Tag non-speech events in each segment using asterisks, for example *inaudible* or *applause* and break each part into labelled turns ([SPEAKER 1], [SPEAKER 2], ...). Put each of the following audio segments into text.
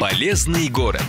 [SPEAKER 1] Полезный город.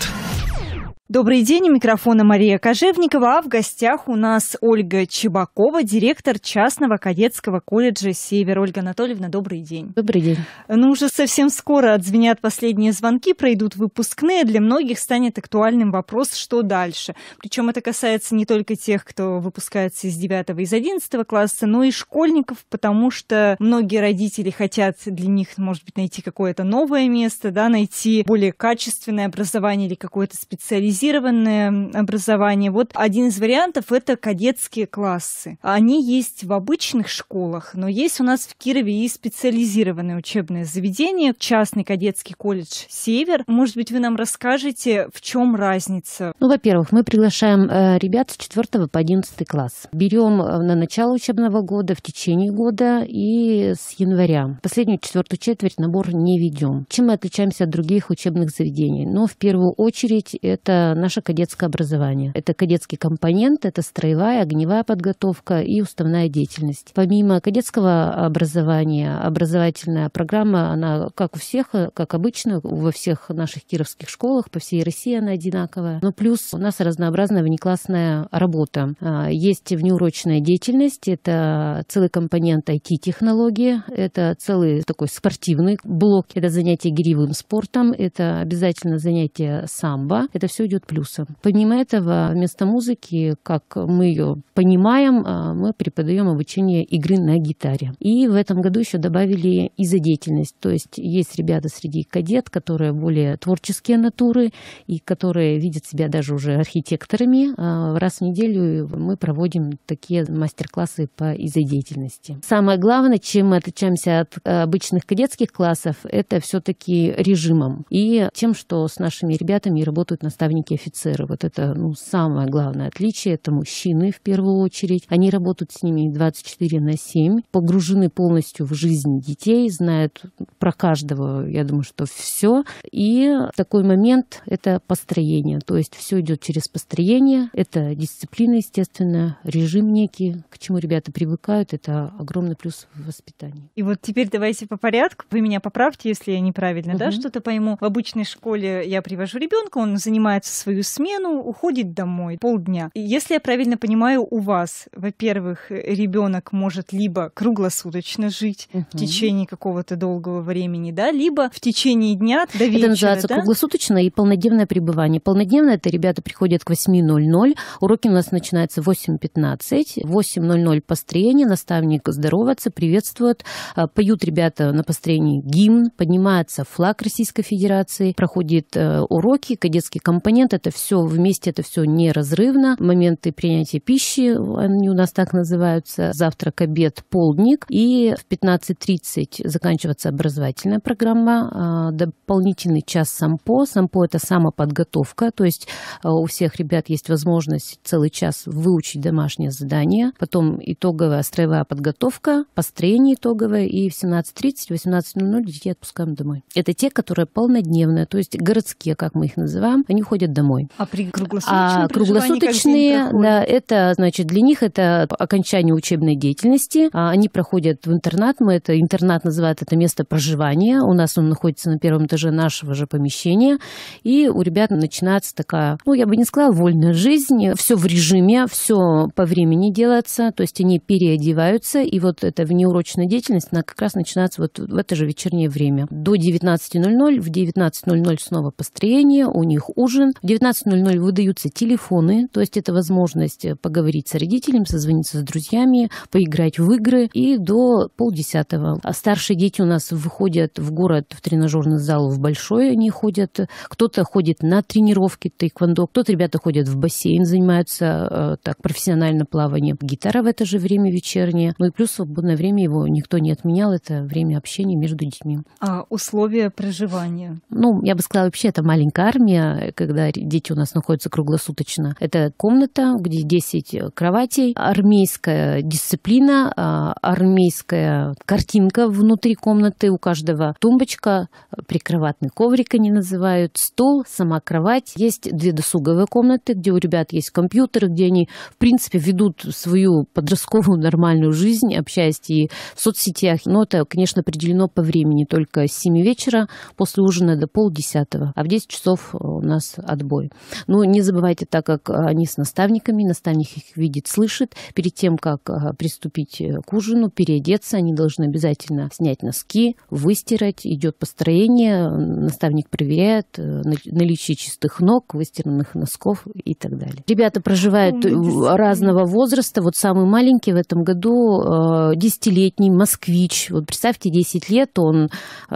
[SPEAKER 1] Добрый день, у микрофона Мария Кожевникова, а в гостях у нас Ольга Чебакова, директор частного кадетского колледжа «Север». Ольга Анатольевна, добрый день. Добрый день. Ну, уже совсем скоро отзвенят последние звонки, пройдут выпускные. Для многих станет актуальным вопрос, что дальше. Причем это касается не только тех, кто выпускается из 9 из 11 класса, но и школьников, потому что многие родители хотят для них, может быть, найти какое-то новое место, да, найти более качественное образование или какое-то специализированное специализированное образование. Вот один из вариантов – это кадетские классы. Они есть в обычных школах, но есть у нас в Кирове и специализированное учебное заведение, частный кадетский колледж «Север». Может быть, вы нам расскажете, в чем разница?
[SPEAKER 2] Ну, во-первых, мы приглашаем э, ребят с 4 по 11 класс. Берем э, на начало учебного года, в течение года и с января. Последнюю четвертую четверть набор не ведем. Чем мы отличаемся от других учебных заведений? Ну, в первую очередь, это наше кадетское образование. Это кадетский компонент, это строевая, огневая подготовка и уставная деятельность. Помимо кадетского образования, образовательная программа, она как у всех, как обычно, во всех наших кировских школах, по всей России она одинаковая. Но ну, плюс у нас разнообразная внеклассная работа. А, есть внеурочная деятельность, это целый компонент IT-технологии, это целый такой спортивный блок, это занятие гиревым спортом, это обязательно занятие самбо. Это все идет будет плюсом. Помимо этого, вместо музыки, как мы ее понимаем, а, мы преподаем обучение игры на гитаре. И в этом году еще добавили изодеятельность. То есть есть ребята среди кадет, которые более творческие натуры и которые видят себя даже уже архитекторами. А, раз в неделю мы проводим такие мастер-классы по изодеятельности. Самое главное, чем мы отличаемся от э, обычных кадетских классов, это все-таки режимом и тем, что с нашими ребятами работают наставники американские офицеры. Вот это ну, самое главное отличие. Это мужчины в первую очередь. Они работают с ними 24 на 7, погружены полностью в жизнь детей, знают про каждого, я думаю, что все. И такой момент – это построение. То есть все идет через построение. Это дисциплина, естественно, режим некий, к чему ребята привыкают. Это огромный плюс в
[SPEAKER 1] воспитании. И вот теперь давайте по порядку. Вы меня поправьте, если я неправильно угу. да, что-то пойму. В обычной школе я привожу ребенка, он занимается свою смену, уходит домой полдня. И если я правильно понимаю, у вас, во-первых, ребенок может либо круглосуточно жить угу. в течение какого-то долгого времени, да, либо в течение дня до вечера. Это называется да?
[SPEAKER 2] круглосуточное и полнодневное пребывание. Полнодневное это ребята приходят к 8.00, уроки у нас начинаются в 8.15, в 8.00 построение, наставник здороваться, приветствует, а, поют ребята на построении гимн, поднимается флаг Российской Федерации, проходит э, уроки, кадетский компонент момент это все вместе, это все неразрывно. Моменты принятия пищи, они у нас так называются, завтрак, обед, полдник. И в 15.30 заканчивается образовательная программа, а, дополнительный час сампо. Сампо – это самоподготовка, то есть а, у всех ребят есть возможность целый час выучить домашнее задание, потом итоговая строевая подготовка, построение итоговое, и в 17.30, 18.00 детей отпускаем домой. Это те, которые полнодневные, то есть городские, как мы их называем, они ходят возвращают домой.
[SPEAKER 1] А при круглосуточном а круглосуточные,
[SPEAKER 2] да, это, значит, для них это окончание учебной деятельности. А, они проходят в интернат, мы это интернат называют это место проживания. У нас он находится на первом этаже нашего же помещения, и у ребят начинается такая, ну, я бы не сказала, вольная жизнь. Все в режиме, все по времени делается, то есть они переодеваются, и вот эта внеурочная деятельность, она как раз начинается вот в это же вечернее время. До 19.00, в 19.00 снова построение, у них ужин, в 19.00 выдаются телефоны, то есть это возможность э, поговорить с родителями, созвониться с друзьями, поиграть в игры и до полдесятого. А старшие дети у нас выходят в город в тренажерный зал в большой они ходят. Кто-то ходит на тренировки тайквондо, кто-то ребята ходят в бассейн, занимаются э, так профессионально плаванием. Гитара в это же время вечернее. Ну и плюс свободное время его никто не отменял. Это время общения между детьми.
[SPEAKER 1] А условия проживания?
[SPEAKER 2] Ну, я бы сказала, вообще это маленькая армия, когда дети у нас находятся круглосуточно. Это комната, где 10 э, кроватей, армейская дисциплина, а, армейская картинка внутри комнаты у каждого, тумбочка, э, прикроватный коврик они называют, стол, сама кровать. Есть две досуговые комнаты, где у ребят есть компьютеры, где они, в принципе, ведут свою подростковую нормальную жизнь, общаясь и в соцсетях. Но это, конечно, определено по времени, только с 7 вечера после ужина до полдесятого. А в 10 часов у нас отбой. Но не забывайте, так как э, они с наставниками, наставник их видит, слышит, перед тем, как э, приступить э, к ужину, переодеться, они должны обязательно снять носки, выстирать, идет построение, наставник проверяет наличие чистых ног, выстиранных носков и так далее. Ребята проживают Умница. разного возраста, вот самый маленький в этом году десятилетний москвич, вот представьте, 10 лет, он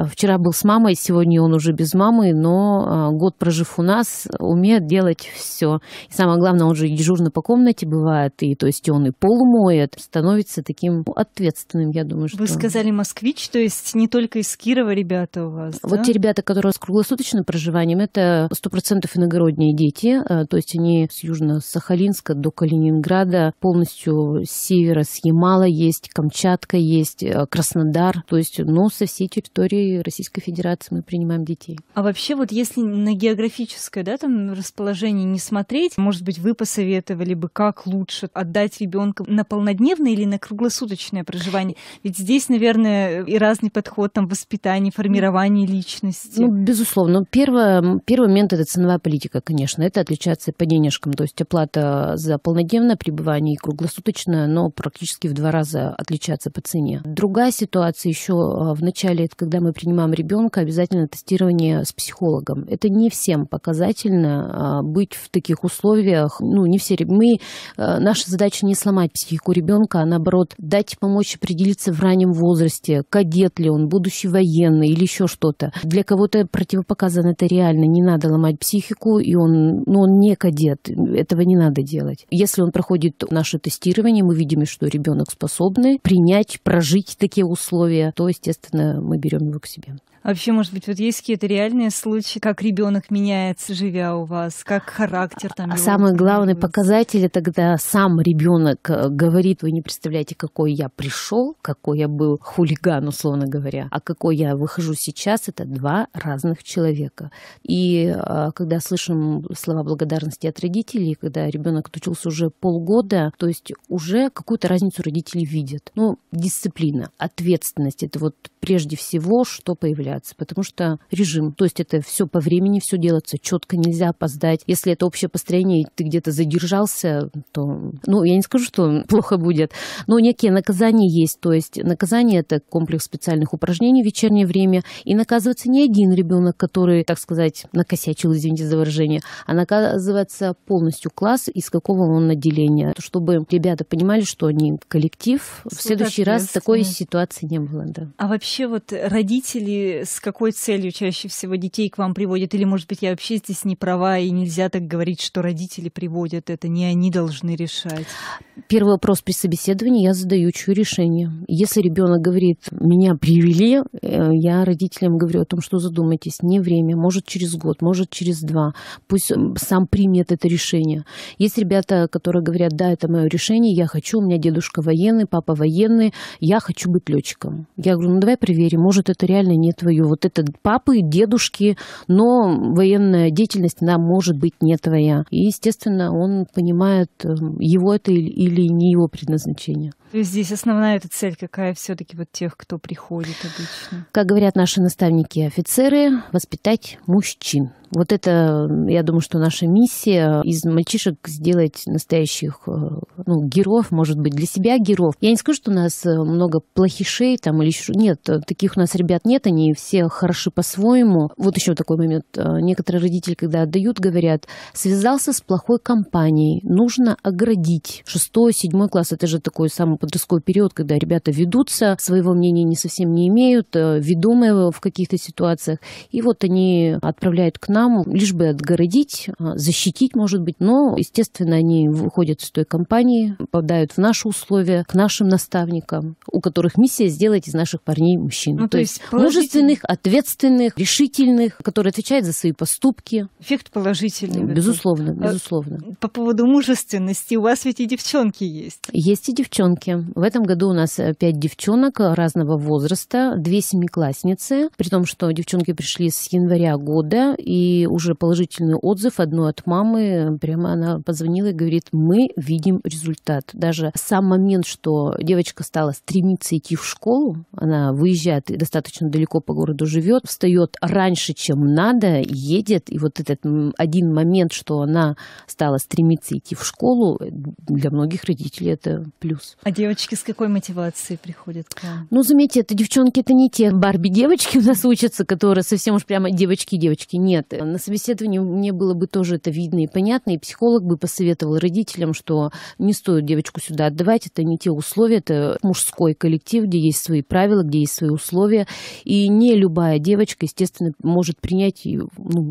[SPEAKER 2] вчера был с мамой, сегодня он уже без мамы, но год прожив у нас, умеет делать все. И самое главное, он же дежурно по комнате бывает, и то есть он и пол моет, становится таким ответственным, я думаю, что... Вы
[SPEAKER 1] сказали москвич, то есть не только из Кирова ребята у вас, Вот да? те
[SPEAKER 2] ребята, которые с круглосуточным проживанием, это 100% иногородние дети, э, то есть они с Южно-Сахалинска до Калининграда, полностью с севера, с Ямала есть, Камчатка есть, э, Краснодар, то есть, ну, со всей территории Российской Федерации мы принимаем детей.
[SPEAKER 1] А вообще вот если на географическое, да, этом расположении не смотреть. Может быть, вы посоветовали бы, как лучше отдать ребенка на полнодневное или на круглосуточное проживание? Ведь здесь, наверное, и разный подход там воспитание, формирование личности. Ну,
[SPEAKER 2] безусловно. Первое, первый момент это ценовая политика, конечно. Это отличается по денежкам. То есть оплата за полнодневное пребывание и круглосуточное, но практически в два раза отличается по цене. Другая ситуация еще э, в начале, это когда мы принимаем ребенка, обязательно тестирование с психологом. Это не всем показатель реально а, быть в таких условиях. Ну, не все мы, э, наша задача не сломать психику ребенка, а наоборот дать помочь определиться в раннем возрасте, кадет ли он, будущий военный или еще что-то. Для кого-то противопоказано это реально, не надо ломать психику, и он, ну, он не кадет, этого не надо делать. Если он проходит наше тестирование, мы видим, что ребенок способный принять, прожить такие условия, то, естественно, мы берем его к себе.
[SPEAKER 1] А вообще, может быть, вот есть какие-то реальные случаи, как ребенок меняется, живя у вас, как характер там. А самый главный
[SPEAKER 2] показатель это когда сам ребенок э, говорит, вы не представляете, какой я пришел, какой я был хулиган, условно говоря, а какой я выхожу сейчас, это два разных человека. И а, когда слышим слова благодарности от родителей, когда ребенок учился уже полгода, то есть уже какую-то разницу родители видят. Ну, дисциплина, ответственность, это вот прежде всего, что появляется справляться, потому что режим, то есть это все по времени, все делается четко, нельзя опоздать. Если это общее построение, и ты где-то задержался, то, ну, я не скажу, что *laughs* плохо будет, но некие наказания есть, то есть наказание это комплекс специальных упражнений в вечернее время, и наказывается не один ребенок, который, так сказать, накосячил, извините за выражение, а наказывается полностью класс, из какого он отделения, чтобы ребята понимали, что они коллектив, в следующий раз такой ситуации не было. Да.
[SPEAKER 1] А вообще вот родители с какой целью чаще всего детей к вам приводят? Или, может быть, я вообще здесь не права, и нельзя так говорить, что родители приводят это, не они должны решать?
[SPEAKER 2] Первый вопрос при собеседовании я задаю, чье решение. Если ребенок говорит, меня привели, э, я родителям говорю о том, что задумайтесь, не время, может через год, может через два, пусть сам примет это решение. Есть ребята, которые говорят, да, это мое решение, я хочу, у меня дедушка военный, папа военный, я хочу быть летчиком. Я говорю, ну давай проверим, может это реально нет свою, вот это папы, дедушки, но военная деятельность, она может быть не твоя. И, естественно, он понимает, э, его это или не его предназначение.
[SPEAKER 1] То есть здесь основная эта цель какая все-таки вот тех, кто приходит обычно?
[SPEAKER 2] Как говорят наши наставники-офицеры, воспитать мужчин. Вот это, я думаю, что наша миссия из мальчишек сделать настоящих э, ну, героев, может быть, для себя героев. Я не скажу, что у нас э, много плохишей там или еще... Нет, э, таких у нас ребят нет, они все хороши по-своему. Вот еще такой момент. Некоторые родители, когда отдают, говорят, связался с плохой компанией, нужно оградить. Шестой, седьмой класс, это же такой самый подростковый период, когда ребята ведутся, своего мнения не совсем не имеют, ведомые в каких-то ситуациях. И вот они отправляют к нам нам, лишь бы отгородить, а, защитить, может быть. Но, естественно, они выходят из той компании, попадают в наши условия, к нашим наставникам, у которых миссия сделать из наших парней мужчин. Ну, то, то есть мужественных, ответственных, решительных, которые отвечают за свои
[SPEAKER 1] поступки. Эффект положительный. Безусловно, это. А, безусловно. По поводу мужественности, у вас ведь и девчонки есть.
[SPEAKER 2] Есть и девчонки. В этом году у нас э, пять девчонок разного возраста, две семиклассницы, при том, что девчонки пришли с января года, и и уже положительный отзыв одной от мамы, прямо она позвонила и говорит, мы видим результат. Даже сам момент, что девочка стала стремиться идти в школу, она выезжает и достаточно далеко по городу живет, встает раньше, чем надо, едет. И вот этот один момент, что она стала стремиться идти в школу, для многих родителей это плюс.
[SPEAKER 1] А девочки с какой мотивацией приходят к вам?
[SPEAKER 2] Ну, заметьте, это девчонки, это не те Барби-девочки у нас учатся, которые совсем уж прямо девочки-девочки. Нет, Э, на собеседовании мне было бы тоже это видно и понятно, и психолог бы посоветовал родителям, что не стоит девочку сюда отдавать, это не те условия, это мужской коллектив, где есть свои правила, где есть свои условия, и не любая девочка, естественно, может принять, и, ну,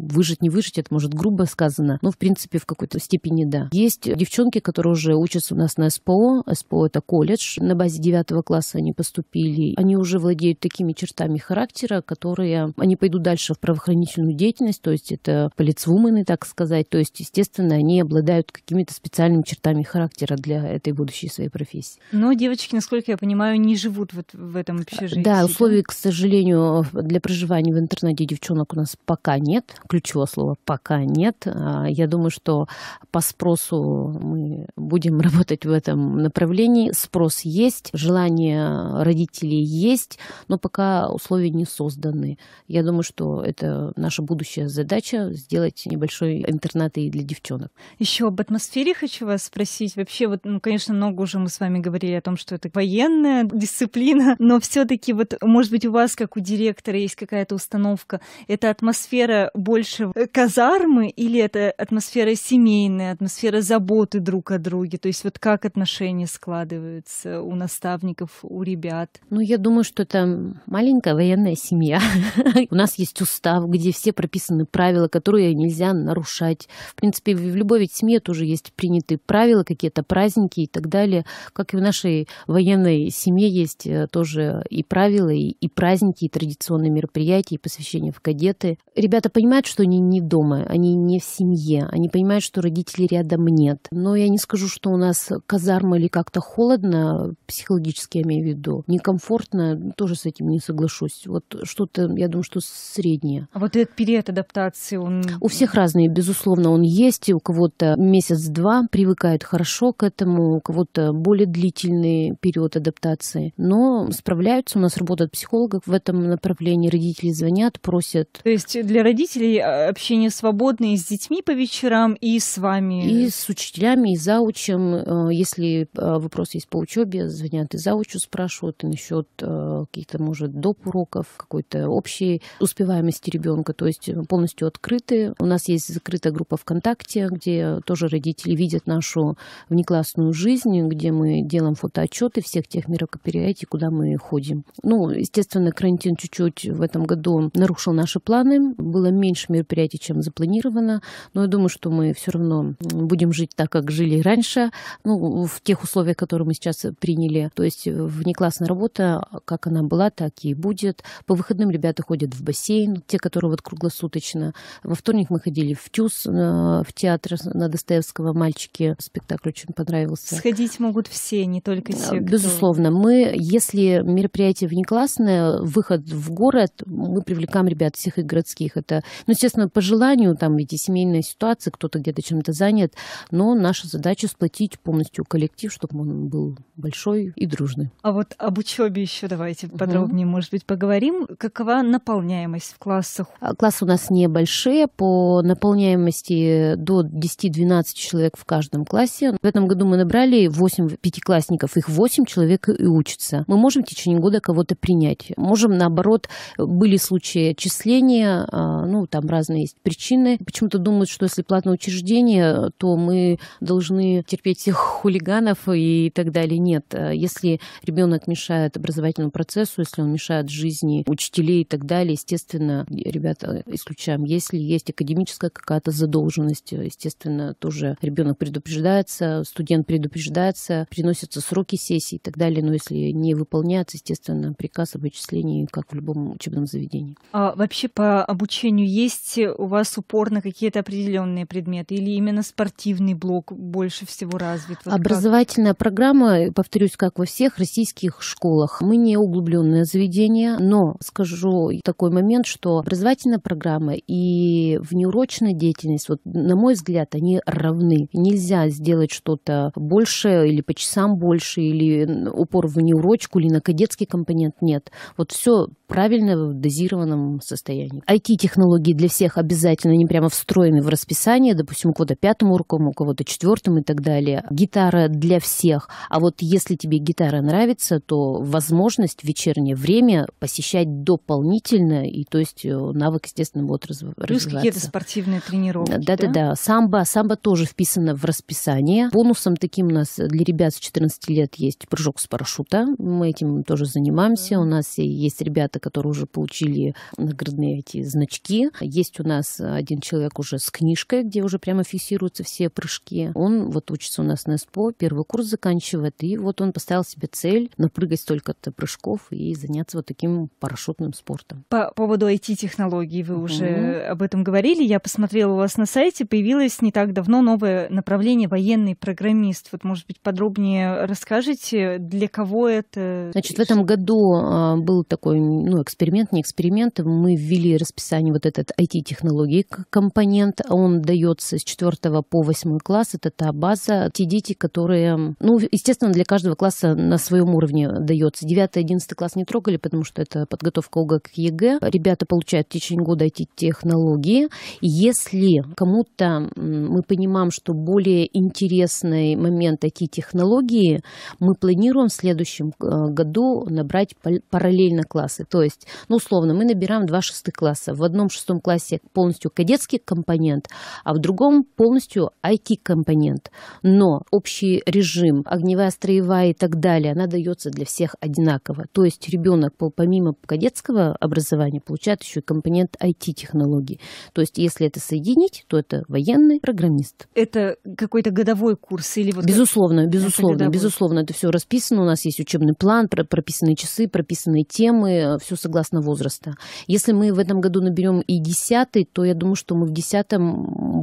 [SPEAKER 2] выжить, не выжить, это может грубо сказано, но, в принципе, в какой-то степени да. Есть девчонки, которые уже учатся у нас на СПО, СПО это колледж, на базе 9 класса они поступили, они уже владеют такими чертами характера, которые, они пойдут дальше в правоохранительную деятельность, то есть это полицвумены, так сказать. То есть, естественно, они обладают какими-то специальными чертами характера для этой будущей своей профессии.
[SPEAKER 1] Но девочки, насколько я понимаю, не живут вот в этом общежитии. Да, условий,
[SPEAKER 2] к сожалению, для проживания в интернете девчонок у нас пока нет. Ключевое слово «пока нет». А, я думаю, что по спросу мы будем *laughs* работать в этом направлении. Спрос есть, желание родителей есть, но пока условия не созданы. Я думаю, что это наша будущая задача задача сделать небольшой интернат и для девчонок.
[SPEAKER 1] Еще об атмосфере хочу вас спросить. Вообще, вот, ну, конечно, много уже мы с вами говорили о том, что это военная дисциплина, *laughs* но все-таки вот, может быть, у вас, как у директора, есть какая-то установка. Это атмосфера больше э, казармы или это атмосфера семейная, атмосфера заботы друг о друге? То есть вот как отношения складываются у наставников, у ребят? Ну, я думаю, что
[SPEAKER 2] это маленькая военная семья. *laughs* У нас есть устав, где все прописаны правила, которые нельзя нарушать. В принципе, в любой ведь семье тоже есть приняты правила, какие-то праздники и так далее. Как и в нашей военной семье есть э, тоже и правила, и, и праздники, и традиционные мероприятия, и посвящение в кадеты. Ребята понимают, что они не дома, они не в семье, они понимают, что родителей рядом нет. Но я не скажу, что у нас казарма или как-то холодно, психологически я имею в виду, некомфортно, тоже с этим не соглашусь. Вот что-то, я думаю, что среднее.
[SPEAKER 1] А вот этот период адаптации адаптации он...
[SPEAKER 2] У всех разные, безусловно, он есть. У кого-то месяц-два привыкают хорошо к этому, у кого-то более длительный период адаптации. Но справляются, у нас работают психологов в этом направлении. Родители звонят, просят.
[SPEAKER 1] То есть для родителей а, общение свободное с детьми по вечерам, и с вами? И с учителями, и заучим,
[SPEAKER 2] э, Если э, вопрос есть по учебе, звонят и заучу, спрашивают и насчет э, каких-то, может, доп. уроков, какой-то общей успеваемости ребенка, то есть полностью полностью открыты. У нас есть закрытая группа ВКонтакте, где тоже родители видят нашу внеклассную жизнь, где мы делаем фотоотчеты всех тех мероприятий, куда мы ходим. Ну, естественно, карантин чуть-чуть в этом году нарушил наши планы. Было меньше мероприятий, чем запланировано. Но я думаю, что мы все равно будем жить так, как жили раньше, ну, в тех условиях, которые мы сейчас приняли. То есть внеклассная работа, как она была, так и будет. По выходным ребята ходят в бассейн, те, которые вот круглосуточно достаточно. Во вторник мы ходили в ТЮЗ, э, в театр на Достоевского «Мальчики». Спектакль очень понравился.
[SPEAKER 1] Сходить могут все, не только те, кто... Безусловно.
[SPEAKER 2] Мы, если мероприятие внеклассное, выход в город, мы привлекаем ребят всех и городских. Это, ну, естественно, по желанию, там эти семейные ситуации кто-то где-то чем-то занят, но наша задача сплотить полностью коллектив, чтобы он был большой и дружный.
[SPEAKER 1] А вот об учебе еще давайте подробнее, угу. может быть, поговорим. Какова наполняемость в классах? А, класс у нас не здания большие,
[SPEAKER 2] по наполняемости до 10-12 человек в каждом классе. В этом году мы набрали 8 пятиклассников, их 8 человек и учатся. Мы можем в течение года кого-то принять. Можем, наоборот, были случаи отчисления, а, ну, там разные есть причины. Почему-то думают, что если платное учреждение, то мы должны терпеть всех хулиганов и так далее. Нет, э, если ребенок мешает образовательному процессу, если он мешает жизни учителей и так далее, естественно, ребята исключают случаям, если есть академическая какая-то задолженность, э, естественно, тоже ребенок предупреждается, студент предупреждается, приносятся сроки сессий и так далее, но если не выполняется, естественно, приказ об отчислении, как в любом учебном заведении.
[SPEAKER 1] А вообще по обучению есть у вас упор на какие-то определенные предметы или именно спортивный блок больше всего развит? Вот
[SPEAKER 2] Образовательная как? программа, повторюсь, как во всех российских школах. Мы не углубленное заведение, но скажу такой момент, что образовательная программа и внеурочная деятельность, вот, на мой взгляд, они равны. Нельзя сделать что-то больше или по часам больше, или упор в внеурочку, или на кадетский компонент. Нет. Вот все правильно в дозированном состоянии. IT-технологии для всех обязательно, не прямо встроены в расписание, допустим, у кого-то пятым уроком, у кого-то четвертым и так далее. Гитара для всех. А вот если тебе гитара нравится, то возможность в вечернее время посещать дополнительно, и то есть э, навык, естественно, будет Плюс ну, какие-то
[SPEAKER 1] спортивные тренировки. Да-да-да. Да?
[SPEAKER 2] Самбо, самбо тоже вписано в расписание. Бонусом таким у нас для ребят с 14 лет есть прыжок с парашюта. Мы этим тоже занимаемся. mm У нас есть ребята, которые уже получили наградные эти значки. Есть у нас один человек уже с книжкой, где уже прямо фиксируются все прыжки. Он вот учится у нас на СПО, первый курс заканчивает, и вот он поставил себе цель напрыгать столько-то прыжков и заняться вот таким парашютным спортом.
[SPEAKER 1] По поводу IT-технологий вы уже mm-hmm Э, об этом говорили. Я посмотрела у вас на сайте, появилось не так давно новое направление военный программист. Вот, может быть, подробнее расскажите, для кого это? Значит, в
[SPEAKER 2] этом году а, был такой ну, эксперимент, не эксперимент. Мы ввели расписание вот этот IT-технологий компонент. Он дается с 4 по 8 класс. Это та база, те дети, которые... Ну, естественно, для каждого класса на своем уровне дается. 9-11 класс не трогали, потому что это подготовка ОГЭ к ЕГЭ. Ребята получают в течение года эти технологии. Если кому-то мы понимаем, что более интересный момент эти технологии мы планируем в следующем э, году набрать параллельно классы. То есть, ну, условно, мы набираем два шестых класса. В одном шестом классе полностью кадетский компонент, а в другом полностью IT-компонент. Но общий режим, огневая, строевая и так далее, она дается для всех одинаково. То есть ребенок помимо кадетского образования получает еще и компонент IT-технологии технологии. То есть, если это соединить, то это военный программист.
[SPEAKER 1] Это какой-то годовой курс или вот
[SPEAKER 2] безусловно, безусловно, это безусловно, это все расписано. У нас есть учебный план, прописанные часы, прописанные темы, э, все согласно возраста. Если мы в этом году наберем и десятый, то я думаю, что мы в десятом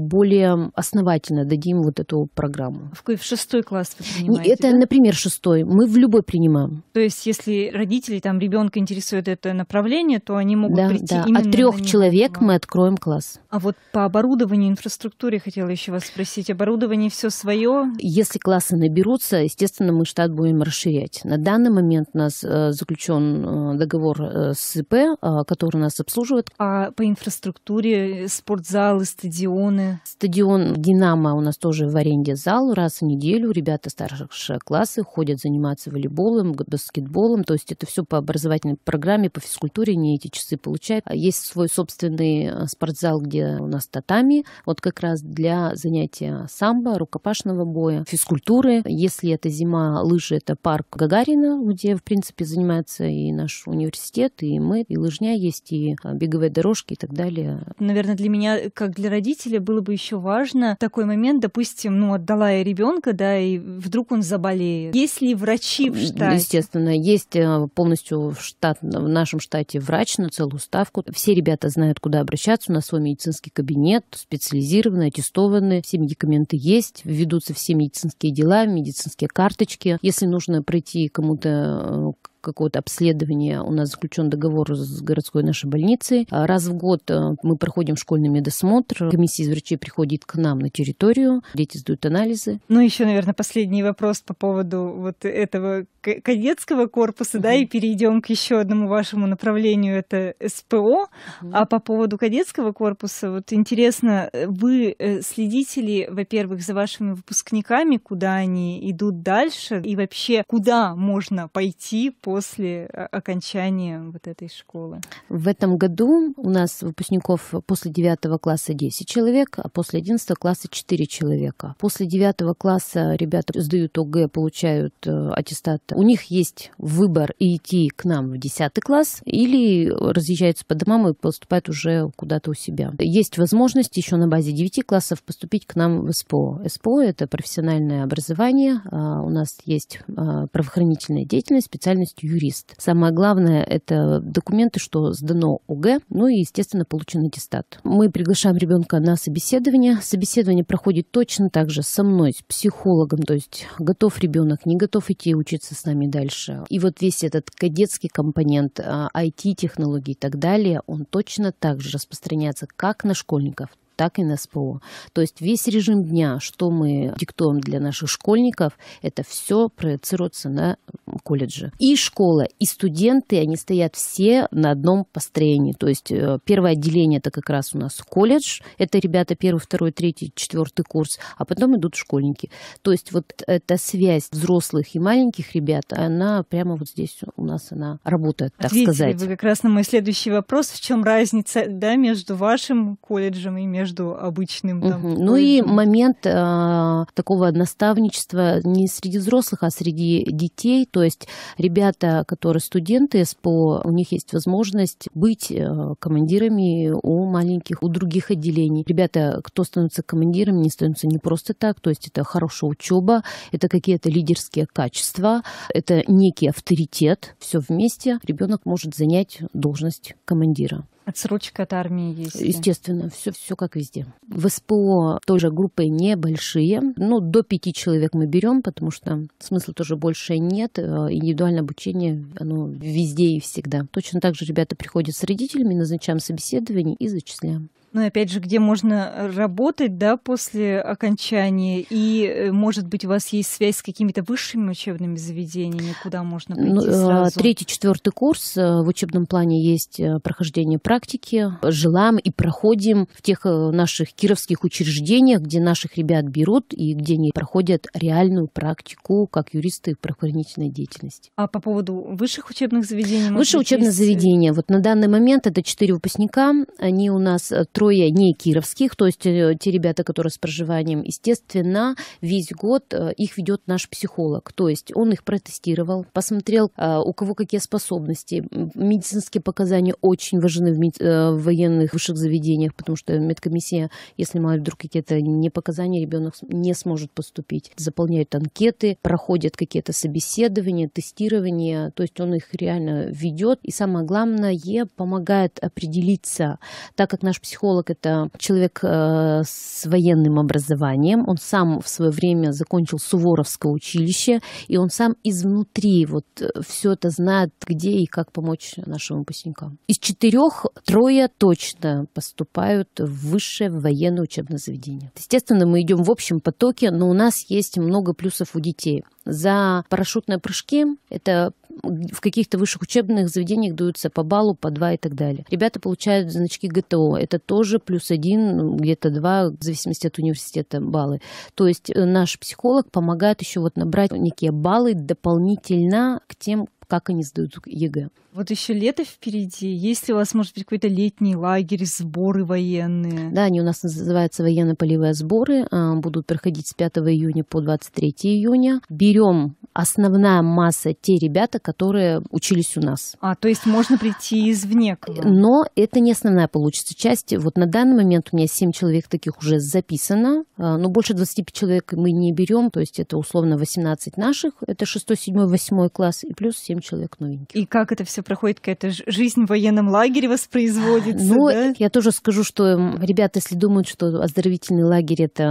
[SPEAKER 2] более основательно дадим вот эту программу.
[SPEAKER 1] В какой в шестой класс вы принимаете?
[SPEAKER 2] Это, да? например, шестой. Мы в любой принимаем.
[SPEAKER 1] То есть, если родители там ребенка интересует это направление, то они могут да, прийти да. именно от трех
[SPEAKER 2] человек мы мы откроем класс.
[SPEAKER 1] А вот по оборудованию, инфраструктуре хотела еще вас спросить. Оборудование все свое?
[SPEAKER 2] Если классы наберутся, естественно, мы штат будем расширять. На данный момент у нас э, заключен э, договор э, с ИП, который нас обслуживает.
[SPEAKER 1] А по инфраструктуре спортзалы,
[SPEAKER 2] стадионы? Стадион «Динамо» у нас тоже в аренде зал. Раз в неделю ребята старших классов ходят заниматься волейболом, баскетболом. То есть это все по образовательной программе, по физкультуре, не эти часы получают. А есть свой собственный огромный э, спортзал, где у нас татами, вот как раз для занятия самбо, рукопашного боя, физкультуры. Если это зима, лыжи, это парк Гагарина, где, в принципе, занимается и наш университет, и мы, и лыжня есть, и э, беговые дорожки и так далее.
[SPEAKER 1] Наверное, для меня, как для родителя, было бы еще важно такой момент, допустим, ну, отдала я ребенка, да, и вдруг он заболеет. Есть ли врачи в штате?
[SPEAKER 2] Естественно, есть э, полностью в штат, в нашем штате врач на целую ставку. Все ребята знают, куда обращаться. У нас свой медицинский кабинет, специализированный, аттестованный. Все медикаменты есть, ведутся все медицинские дела, медицинские карточки. Если нужно пройти кому-то э, какое то обследование У нас заключен договор с городской нашей больницей. А, раз в год э, мы проходим школьный медосмотр. Комиссия из врачей приходит к нам на территорию. Дети сдают анализы.
[SPEAKER 1] Ну, еще, наверное, последний вопрос по поводу вот этого кадетского корпуса, угу. да, и перейдем к еще одному вашему направлению, это СПО. Угу. А по поводу кадетского корпуса, вот интересно, э, вы э, следите ли, во-первых, за вашими выпускниками, куда они идут дальше, и вообще, куда можно пойти по после а, окончания вот этой школы?
[SPEAKER 2] В этом году у нас выпускников после 9 класса 10 человек, а после 11 класса 4 человека. После 9 класса ребята сдают ОГЭ, получают э, аттестат. У них есть выбор и идти к нам в 10 класс или разъезжаются по домам и поступают уже куда-то у себя. Есть возможность еще на базе 9 классов поступить к нам в СПО. СПО – это профессиональное образование. А, у нас есть а, правоохранительная деятельность, специальность есть юрист. Самое главное – это документы, что сдано УГ, ну и, естественно, получен аттестат. Мы приглашаем ребенка на собеседование. Собеседование проходит точно так же со мной, с психологом, то есть готов ребенок, не готов идти учиться с нами дальше. И вот весь этот кадетский компонент IT-технологий а, и так далее, он точно так же распространяется как на школьников, так и на СПО. То есть весь режим дня, что мы диктуем для наших школьников, это все проецируется на колледже. И школа, и студенты, они стоят все на одном построении. То есть э, первое отделение это как раз у нас колледж, это ребята первый, второй, третий, четвертый курс, а потом идут школьники. То есть вот эта связь взрослых и маленьких ребят, она прямо вот здесь у нас она работает, так Ответили сказать. Вы
[SPEAKER 1] как раз на мой следующий вопрос, в чем разница да, между вашим колледжем и между между обычным. Там, угу. Ну и
[SPEAKER 2] момент э, такого наставничества не среди взрослых, а среди детей. То есть ребята, которые студенты СПО, у них есть возможность быть э, командирами у маленьких, у других отделений. Ребята, кто становится командиром, не становятся не просто так. То есть это хорошая учеба, это какие-то лидерские качества, это некий авторитет. Все вместе ребенок может занять должность командира.
[SPEAKER 1] Отсрочка от армии есть. Естественно,
[SPEAKER 2] все, все как везде. В СПО тоже группы небольшие. Ну, до пяти человек мы берем, потому что смысла тоже больше нет. Э, индивидуальное обучение, оно везде и всегда. Точно так же ребята приходят с родителями, назначаем собеседование и зачисляем.
[SPEAKER 1] Ну, опять же, где можно работать, да, после окончания, и, э, может быть, у вас есть связь с какими-то высшими учебными заведениями, куда можно ну, пойти ну, сразу?
[SPEAKER 2] Третий, четвертый курс э, в учебном плане есть прохождение практики. Желаем и проходим в тех наших кировских учреждениях, где наших ребят берут и где они проходят реальную практику как юристы в правоохранительной деятельности.
[SPEAKER 1] А по поводу высших учебных заведений? Высшее учебное есть...
[SPEAKER 2] заведение. Вот на данный момент это четыре выпускника. Они у нас трое не кировских, то есть э, те ребята, которые с проживанием, естественно, весь год э, их ведет наш психолог. То есть он их протестировал, посмотрел, э, у кого какие способности. Медицинские показания очень важны в, военных высших заведениях, потому что медкомиссия, если мало вдруг какие-то не показания, ребенок не сможет поступить. Заполняют анкеты, проходят какие-то собеседования, тестирования, то есть он их реально ведет. И самое главное, помогает определиться, так как наш психолог психолог – это человек э, с военным образованием. Он сам в свое время закончил Суворовское училище, и он сам изнутри вот э, все это знает, где и как помочь нашим выпускникам. Из четырех трое точно поступают в высшее военное учебное заведение. Естественно, мы идем в общем потоке, но у нас есть много плюсов у детей. За парашютные прыжки – это в каких-то высших учебных заведениях даются по баллу, по два и так далее. Ребята получают значки ГТО. Это тоже плюс один, где-то два, в зависимости от университета баллы. То есть э, наш психолог помогает еще вот набрать некие баллы дополнительно к тем, как они сдают ЕГЭ.
[SPEAKER 1] Вот еще лето впереди. Есть ли у вас, может быть, какой-то летний лагерь, сборы военные? Да,
[SPEAKER 2] они у нас называются военно-полевые сборы. А, будут проходить с 5 июня по 23 июня. Берем основная масса те ребята, которые учились у нас.
[SPEAKER 1] А, то есть можно прийти извне к
[SPEAKER 2] вам? Но это не основная получится часть. Вот на данный момент у меня 7 человек таких уже записано, а, но ну, больше 25 человек мы не берем, то есть это условно 18 наших, это 6, 7, 8 класс, и плюс 7 человек
[SPEAKER 1] новеньких. И как это все проходит? Какая-то жизнь в военном лагере воспроизводится?
[SPEAKER 2] Ну, да? я тоже скажу, что ребята, если думают, что оздоровительный лагерь – это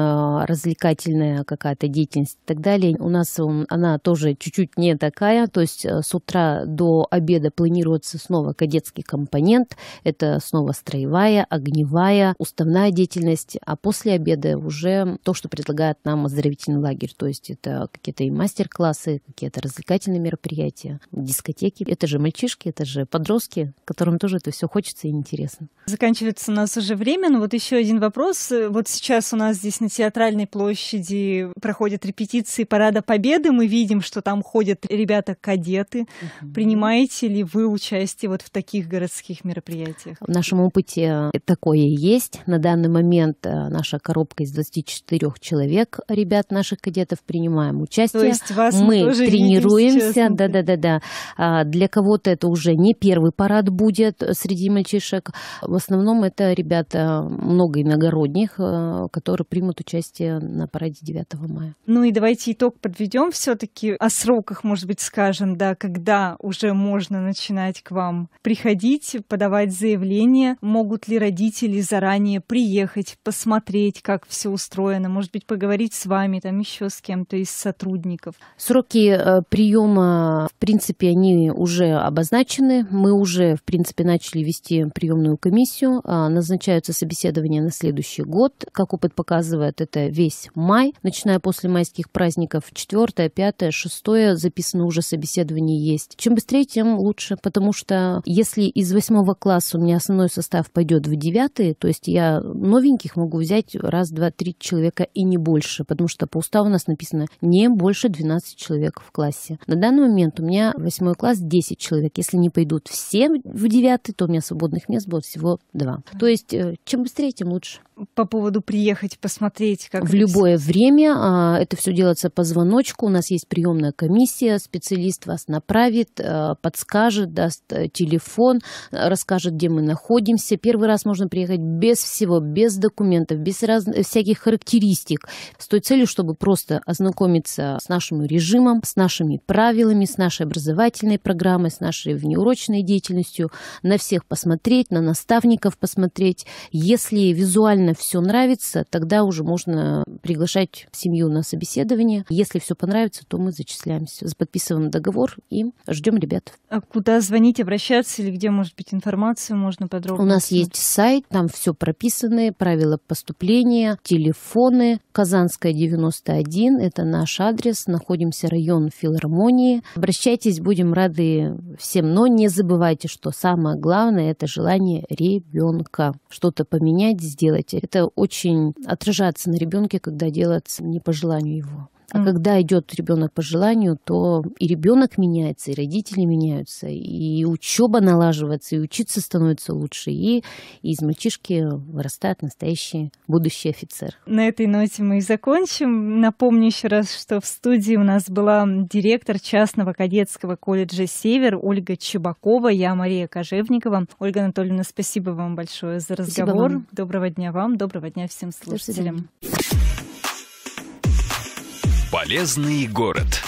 [SPEAKER 2] а, развлекательная какая-то деятельность и так далее, у нас он, она тоже тоже чуть-чуть не такая. То есть э, с утра до обеда планируется снова кадетский компонент. Это снова строевая, огневая, уставная деятельность. А после обеда уже то, что предлагает нам оздоровительный лагерь. То есть это какие-то и мастер-классы, какие-то развлекательные мероприятия, дискотеки. Это же мальчишки, это же подростки, которым тоже это все хочется и интересно.
[SPEAKER 1] Заканчивается у нас уже время, но вот еще один вопрос. Вот сейчас у нас здесь на театральной площади проходят репетиции Парада Победы. Мы видим, знаем, что там ходят ребята-кадеты. Угу. Принимаете ли вы участие вот в таких городских мероприятиях? В
[SPEAKER 2] нашем опыте такое есть. На данный момент э, наша коробка из 24 человек, ребят наших кадетов, принимаем участие. То есть вас мы тоже тренируемся. Да-да-да-да. А, для кого-то это уже не первый парад будет среди мальчишек. В основном это ребята много иногородних, э, которые примут участие на параде 9 мая.
[SPEAKER 1] Ну и давайте итог подведем все-таки о сроках, может быть, скажем, да, когда уже можно начинать к вам приходить, подавать заявление, могут ли родители заранее приехать, посмотреть, как все устроено, может быть, поговорить с вами, там еще с кем-то из сотрудников.
[SPEAKER 2] Сроки э, приема, в принципе, они уже обозначены. Мы уже, в принципе, начали вести приемную комиссию. А, назначаются собеседования на следующий год. Как опыт показывает, это весь май, начиная после майских праздников, 4, 5, 6 шестое записано уже собеседование есть. Чем быстрее, тем лучше, потому что если из восьмого класса у меня основной состав пойдет в девятый, то есть я новеньких могу взять раз, два, три человека и не больше, потому что по уставу у нас написано не больше 12 человек в классе. На данный момент у меня восьмой класс 10 человек. Если не пойдут все в девятый, то у меня свободных мест будет всего два.
[SPEAKER 1] То есть э, чем быстрее, тем лучше по поводу приехать, посмотреть? Как
[SPEAKER 2] в любое время. А, это все делается по звоночку. У нас есть приемная комиссия, специалист вас направит, а, подскажет, даст э, телефон, расскажет, где мы находимся. Первый раз можно приехать без всего, без документов, без раз... всяких характеристик, с той целью, чтобы просто ознакомиться с нашим режимом, с нашими правилами, с нашей образовательной программой, с нашей внеурочной деятельностью, на всех посмотреть, на наставников посмотреть. Если визуально действительно все нравится, тогда уже можно приглашать семью на собеседование. Если все понравится, то мы зачисляемся, подписываем договор и ждем ребят.
[SPEAKER 1] А куда звонить, обращаться или где, может быть, информация можно подробно? У нас
[SPEAKER 2] есть сайт, там все прописаны, правила поступления, телефоны. Казанская 91, это наш адрес, находимся район филармонии. Обращайтесь, будем рады всем, но не забывайте, что самое главное – это желание ребенка что-то поменять, сделать это очень отражается на ребенке, когда делается не по желанию его. А когда идет ребенок по желанию, то и ребенок меняется, и родители меняются, и учеба налаживается, и учиться становится лучше, и, и из мальчишки вырастает настоящий будущий офицер.
[SPEAKER 1] На этой ноте мы и закончим. Напомню еще раз, что в студии у нас была директор частного кадетского колледжа «Север» Ольга Чебакова, я Мария Кожевникова. Ольга Анатольевна, спасибо вам большое за разговор. Доброго дня вам, доброго дня всем слушателям. Полезный город.